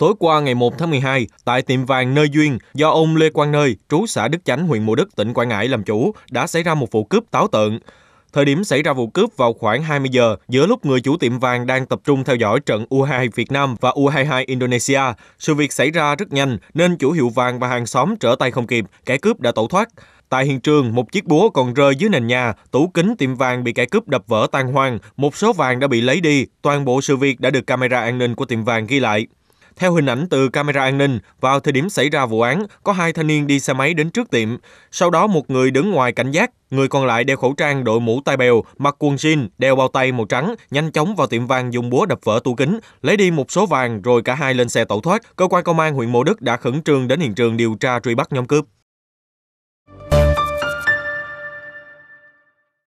Tối qua ngày 1 tháng 12, tại tiệm vàng Nơi Duyên do ông Lê Quang Nơi, trú xã Đức Chánh, huyện Mộ Đức, tỉnh Quảng Ngãi làm chủ, đã xảy ra một vụ cướp táo tợn. Thời điểm xảy ra vụ cướp vào khoảng 20 giờ, giữa lúc người chủ tiệm vàng đang tập trung theo dõi trận U22 Việt Nam và U22 Indonesia. Sự việc xảy ra rất nhanh nên chủ hiệu vàng và hàng xóm trở tay không kịp, kẻ cướp đã tẩu thoát. Tại hiện trường, một chiếc búa còn rơi dưới nền nhà, tủ kính tiệm vàng bị kẻ cướp đập vỡ tan hoang, một số vàng đã bị lấy đi, toàn bộ sự việc đã được camera an ninh của tiệm vàng ghi lại. Theo hình ảnh từ camera an ninh, vào thời điểm xảy ra vụ án, có hai thanh niên đi xe máy đến trước tiệm. Sau đó một người đứng ngoài cảnh giác, người còn lại đeo khẩu trang đội mũ tai bèo, mặc quần jean, đeo bao tay màu trắng, nhanh chóng vào tiệm vàng dùng búa đập vỡ tủ kính, lấy đi một số vàng rồi cả hai lên xe tẩu thoát. Cơ quan công an huyện Mộ Đức đã khẩn trương đến hiện trường điều tra truy bắt nhóm cướp.